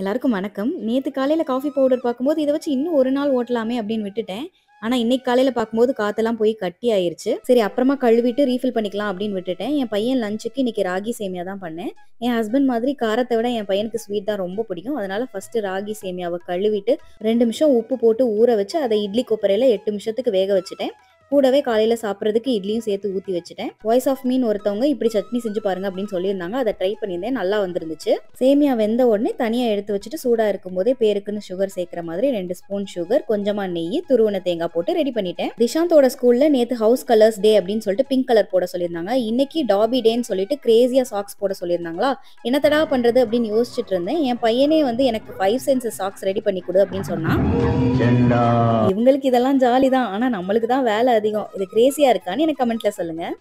எல்லாருக்கும் வணக்கம் நேற்று காலையில் காஃபி பவுடர் பார்க்கும்போது இதை வச்சு இன்னும் ஒரு நாள் ஓட்டலாமே அப்படின்னு விட்டுட்டேன் ஆனால் இன்னைக்கு காலையில் பார்க்கும்போது காத்தெல்லாம் போய் கட்டி ஆயிருச்சு சரி அப்புறமா கழுவிட்டு ரீஃபில் பண்ணிக்கலாம் அப்படின்னு விட்டுட்டேன் என் பையன் லஞ்சுக்கு இன்னைக்கு ராகி சேமியா தான் பண்ணேன் என் ஹஸ்பண்ட் மாதிரி காரத்தை விட என் பையனுக்கு ஸ்வீட் தான் ரொம்ப பிடிக்கும் அதனால ஃபர்ஸ்ட் ராகி சேமியாவை கழுவிட்டு ரெண்டு நிமிஷம் உப்பு போட்டு ஊற வச்சு அதை இட்லி கொப்பரையில் எட்டு நிமிஷத்துக்கு வேக வச்சுட்டேன் கூடவே காலையில் சாப்பிட்றதுக்கு இட்லியும் சேர்த்து ஊற்றி வச்சுட்டேன் வாய்ஸ் ஆஃப் மீன் ஒருத்தவங்க இப்படி சட்னி செஞ்சு பாருங்க அப்படின்னு சொல்லியிருந்தாங்க அதை ட்ரை பண்ணியிருந்தேன் நல்லா வந்துருந்துச்சு சேமியா வெந்த உடனே தனியாக எடுத்து வச்சுட்டு சூடாக இருக்கும்போதே பேருக்குன்னு சுகர் சேர்க்குற மாதிரி ரெண்டு ஸ்பூன் சுகர் கொஞ்சமாக நெய் துருவன தேங்காய் போட்டு ரெடி பண்ணிட்டேன் திஷாந்தோட ஸ்கூலில் நேற்று ஹவுஸ் கலர்ஸ் டே அப்படின்னு சொல்லிட்டு பிங்க் கலர் போட சொல்லியிருந்தாங்க இன்னைக்கு டாபி டேன்னு சொல்லிட்டு கிரேசியாக சாக்ஸ் போட சொல்லியிருந்தாங்களா என்னத்தடா பண்ணுறது அப்படின்னு யோசிச்சுட்டு இருந்தேன் என் பையனே வந்து எனக்கு ஃபைவ் சென்ஸ் சாக்ஸ் ரெடி பண்ணி கொடு அப்படின்னு சொன்னான் இவங்களுக்கு இதெல்லாம் ஜாலி தான் ஆனால் நம்மளுக்கு தான் வேலை அதிகம் இது கிரேசியாக இருக்கான்னு எனக்கு கமெண்ட்டில் சொல்லுங்கள்